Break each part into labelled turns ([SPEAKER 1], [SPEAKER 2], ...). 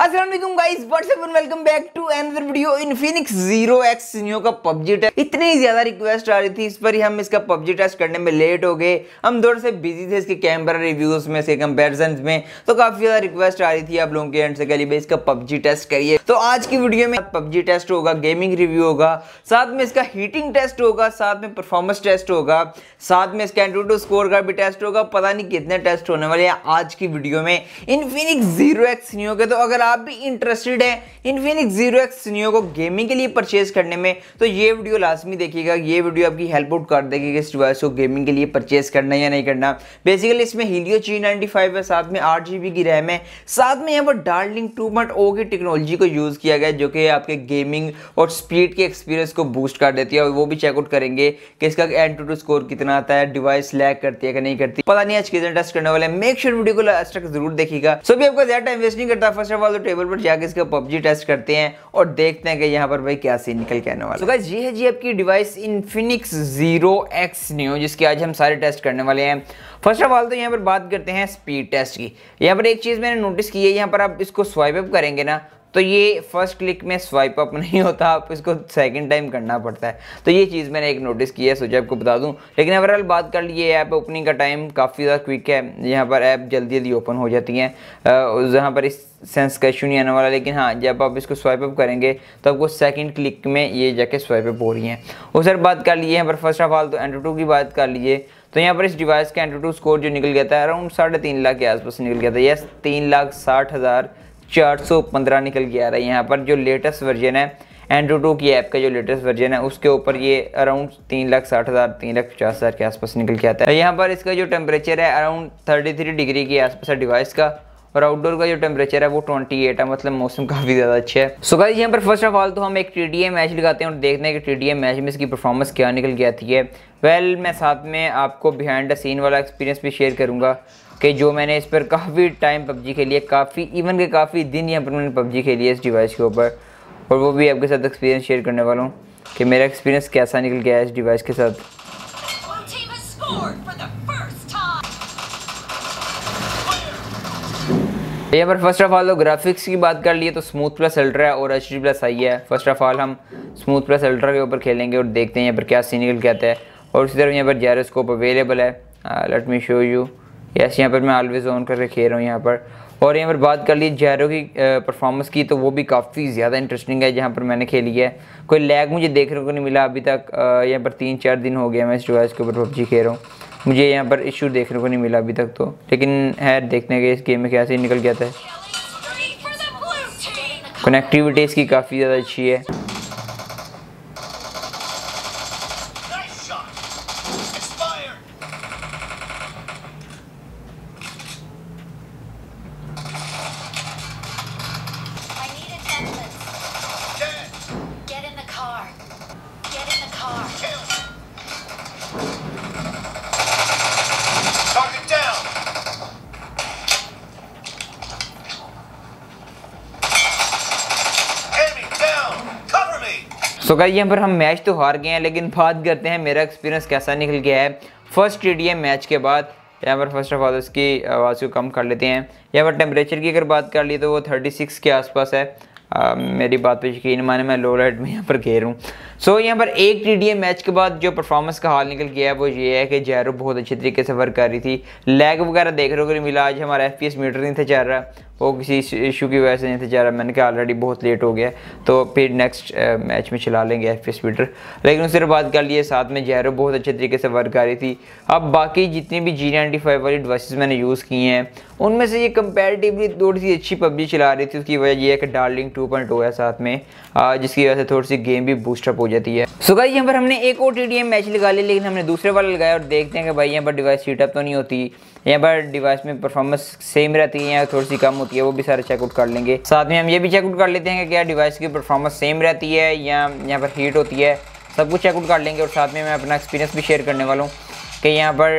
[SPEAKER 1] Aslam guys what's up and welcome back to another video Infinix zero X सीनियो का PUBG test इतनी ज़्यादा request आ रही थी इस पर ही हम इसका पबजी टेस्ट करने में लेट हो गए हम थोड़े से बिजी थे इसके कैमरा रिव्यूज़ में से कंपेरिजन में तो काफ़ी ज़्यादा रिक्वेस्ट आ रही थी आप लोगों के एंड से कह लिए इसका पबजी टेस्ट करिए तो आज की वीडियो में पबजी टेस्ट होगा गेमिंग रिव्यू होगा साथ में इसका हीटिंग टेस्ट होगा साथ में परफॉर्मेंस टेस्ट होगा साथ में इसका एंट्रो स्कोर का भी टेस्ट होगा पता नहीं कितने टेस्ट होने वाले हैं आज की वीडियो में इन फिनिक्स जीरो एक्स सीनियो के तो अगर आप भी इंटरेस्टेड हैं इनफिनिक्स जीरो एक्स नियो को गेमिंग के लिए परचेज करने में तो ये वीडियो लाजमी देखिएगा ये वीडियो आपकी हेल्प आउट कर देगी कि इस डिवाइस को गेमिंग के लिए परचेज करना या नहीं करना बेसिकली इसमें हीलियो जी नाइनटी फाइव है साथ में आठ जी बी की रैम है साथ में यहाँ पर डार्लिंग टू पॉइंट ओ की टेक्नोलॉजी को यूज़ किया गया जो कि आपके गेमिंग और स्पीड के एक्सपीरियंस को बूस्ट कर देती है और वो भी चेकआउट करेंगे कि इसका एंड टू टू स्कोर कितना आता है डिवाइस लैग करती है कि नहीं करती पता नहीं आज कितना टेस्ट करने वाले मेक श्योर वीडियो को लास्ट तक जरूर देखिएगा सो भी आपका ज्यादा टाइम वेस्ट नहीं करता फर्स्ट ऑफ ऑल टेबल पर जाकर इसका पबजी टेस्ट करते हैं और देखते हैं कि यहाँ पर भाई क्या सीन निकल के आने वाला है so ये है जी आपकी device Infinix zero X new जिसकी आज हम सारे टेस्ट करने वाले हैं फर्स्ट ऑफ ऑल तो यहाँ पर बात करते हैं स्पीड टेस्ट की यहाँ पर एक चीज़ मैंने नोटिस की है यहाँ पर आप इसको स्वाइप अप करेंगे ना तो ये फर्स्ट क्लिक में स्वाइप अप नहीं होता आप इसको सेकंड टाइम करना पड़ता है तो ये चीज़ मैंने एक नोटिस की है सोचा आपको बता दूं लेकिन ओवरऑल बात कर लिए ऐप ओपनिंग का टाइम काफ़ी ज़्यादा क्विक है यहाँ पर ऐप जल्दी जल्दी ओपन हो जाती है जहाँ पर इस सेंस का इशू नहीं आने वाला लेकिन हाँ जब आप इसको स्वाइप अप करेंगे तो आपको सेकंड क्लिक में ये जाके स्वाइप अप हो रही हैं और सर बात कर लिए यहाँ पर फर्स्ट ऑफ ऑल तो एंड्रो टू की बात कर लीजिए तो यहाँ पर इस डिवाइस का एंड्रो टू स्कोर जो निकल गया था अराउंड साढ़े तीन लाख के आसपास निकल गया था यस तीन लाख साठ हज़ार 415 निकल के आ रहा है यहाँ पर जो लेटेस्ट वर्जन है एंड्रॉइड टू की ऐप का जो लेटेस्ट वर्जन है उसके ऊपर ये अराउंड तीन लाख साठ हज़ार तीन लाख पचास हज़ार के आसपास निकल के आता है यहाँ पर इसका जो टेम्परेचर है अराउंड थर्टी थ्री डिग्री के आसपास है डिवाइस का और आउटडोर का जो टेम्परेचर है वो 28 है मतलब मौसम काफ़ी ज़्यादा अच्छा है सो गाइस यहाँ पर फर्स्ट ऑफ ऑल तो हम एक टी मैच लगाते हैं और देखते हैं कि टी मैच में इसकी परफॉर्मेंस क्या निकल के आती है वेल well, मैं साथ में आपको बिहाइंड द सीन वाला एक्सपीरियंस भी शेयर करूँगा कि जो मैंने इस पर काफ़ी टाइम पबजी के लिए काफ़ी इवन के काफ़ी दिन यहाँ पर मैंने पबजी खेली है इस डिवाइस के ऊपर और वो भी आपके साथ एक्सपीरियंस शेयर करने वाला हूँ कि मेरा एक्सपीरियंस कैसा निकल गया है इस डिवाइस के साथ यहाँ पर फर्स्ट ऑफ ऑल तो ग्राफिक्स की बात कर लिए तो स्मूथ प्लस अल्ट्रा और एच डी प्लस आई है फर्स्ट ऑफ ऑल हम स्मूथ प्लस अल्ट्रा के ऊपर खेलेंगे और देखते हैं यहाँ पर क्या सीनिकल कहता है और उसी तरह यहाँ पर जेरोस्कोप अवेलेबल है let me show you yes यहाँ पर मैं ऑलवेज ऑन करके खेल रहा हूँ यहाँ पर और यहाँ पर बात कर ली जैरो की परफॉर्मेंस की तो वो भी काफ़ी ज़्यादा इंटरेस्टिंग है जहाँ पर मैंने खेली है कोई लैग मुझे देखने को नहीं मिला अभी तक यहाँ पर तीन चार दिन हो गया मैं इस डिवाइस के ऊपर पबजी खेल रहा हूँ मुझे यहाँ पर इशू देखने को नहीं मिला अभी तक तो लेकिन है देखने के इस गेम में कैसे निकल गया था कनेक्टिविटी इसकी काफ़ी ज़्यादा अच्छी है सो गाइस यहाँ पर हम मैच तो हार गए हैं लेकिन बात करते हैं मेरा एक्सपीरियंस कैसा निकल गया है फर्स्ट टी मैच के बाद यहाँ पर फर्स्ट ऑफ ऑल उसकी आवाज़ को कम कर लेते हैं यहाँ पर टेम्परेचर की अगर बात कर ली तो वो 36 के आसपास है आ, मेरी बात पे यकीन माने मैं लो लाइट में यहाँ पर घेर हूँ सो यहाँ पर एक टी मैच के बाद जो परफॉर्मेंस का हाल निकल गया है वो ये है कि जैरो बहुत अच्छे तरीके से वर्क कर रही थी लैग वगैरह देख रहे हो मिला आज हमारा एफ मीटर नहीं था चल रहा वो किसी इशू की वजह से नहीं था जा रहा मैंने कहा ऑलरेडी बहुत लेट हो गया तो फिर नेक्स्ट मैच में चला लेंगे एफ पी स्पीडर लेकिन उससे बात कर लिए साथ में जैरो बहुत अच्छे तरीके से वर्क आ रही थी अब बाकी जितनी भी जी नाइन्टी फाइव वाली डिवाइसेज मैंने यूज़ की हैं उनमें से ये कंपेरेटिवली थोड़ी सी अच्छी पबजी चला रही थी उसकी वजह यह है कि डार्लिंग टू पॉइंट है साथ में जिसकी वजह से थोड़ी सी गेम भी बूस्टअप हो जाती है सो गाइस यहाँ पर हमने एक और टी मैच लगा लिया लेकिन हमने दूसरे वाला लगाया और देखते हैं कि भाई यहाँ पर डिवाइस हीटअप तो नहीं होती यहाँ पर डिवाइस में परफॉर्मेंस सेम रहती है या थोड़ी सी कम होती होती है वो भी सारे चेकआउट कर लेंगे साथ में हम ये भी चेकआउट कर लेते हैं कि क्या डिवाइस की परफॉर्मेंस सेम रहती है या यहाँ पर हीट होती है सब कुछ चेकआउट कर लेंगे और साथ में मैं अपना एक्सपीरियंस भी शेयर करने वाला हूँ कि यहाँ पर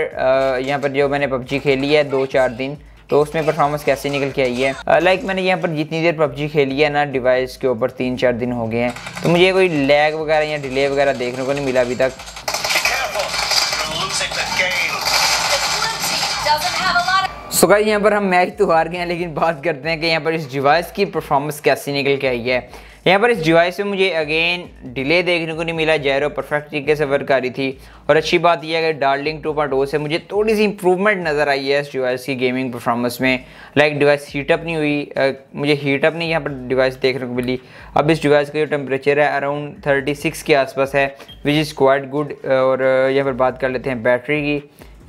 [SPEAKER 1] यहाँ पर जो मैंने पबजी खेली है दो चार दिन तो उसमें परफॉर्मेंस कैसे निकल के आई है लाइक मैंने यहाँ पर जितनी देर पबजी खेली है ना डिवाइस के ऊपर तीन चार दिन हो गए हैं तो मुझे कोई लैग वगैरह या डिले वगैरह देखने को नहीं मिला अभी तक सो गाइस यहाँ पर हम मैच तो हार गए हैं लेकिन बात करते हैं कि यहाँ पर इस डिवाइस की परफॉर्मेंस कैसी निकल के आई है यहाँ पर इस डिवाइस में मुझे अगेन डिले देखने को नहीं मिला जैरो परफेक्ट तरीके से वर्क कर रही थी और अच्छी बात यह है कि डार्लिंग 2.0 से मुझे थोड़ी सी इंप्रूवमेंट नज़र आई है इस डिवाइस की गेमिंग परफॉर्मेंस में लाइक डिवाइस हीटअप नहीं हुई आ, मुझे हीटअप नहीं यहाँ पर डिवाइस देखने को मिली अब इस डिवाइस का जो टेम्परेचर है अराउंड सिक्स के आसपास है विच इज़ क्वाइट गुड और यहाँ पर बात कर लेते हैं बैटरी की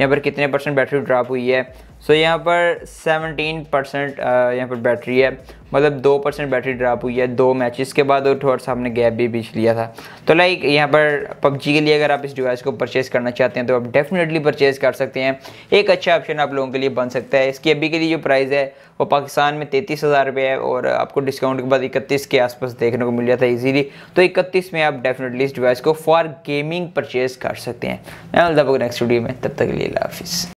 [SPEAKER 1] यहाँ पर कितने परसेंट बैटरी ड्रॉप हुई है सो यहाँ पर 17 परसेंट uh, यहाँ पर बैटरी है मतलब दो परसेंट बैटरी ड्रॉप हुई है दो मैचेस के बाद और थोड़ा सा हमने गैप भी बीच लिया था तो लाइक यहाँ पर पबजी के लिए अगर आप इस डिवाइस को परचेज़ करना चाहते हैं तो आप डेफिनेटली परचेज़ कर सकते हैं एक अच्छा ऑप्शन आप लोगों के लिए बन सकता है इसकी अभी के लिए जो प्राइस है वो पाकिस्तान में तैंतीस हज़ार रुपये है और आपको डिस्काउंट के बाद इकतीस के आसपास देखने को मिल जाता है ईज़ीली तो इकतीस में आप डेफिनेटली इस डिवाइस को फॉर गेमिंग परचेज़ कर सकते हैं मैं नेक्स्ट वीडियो में तब तक के लिए हाफिज़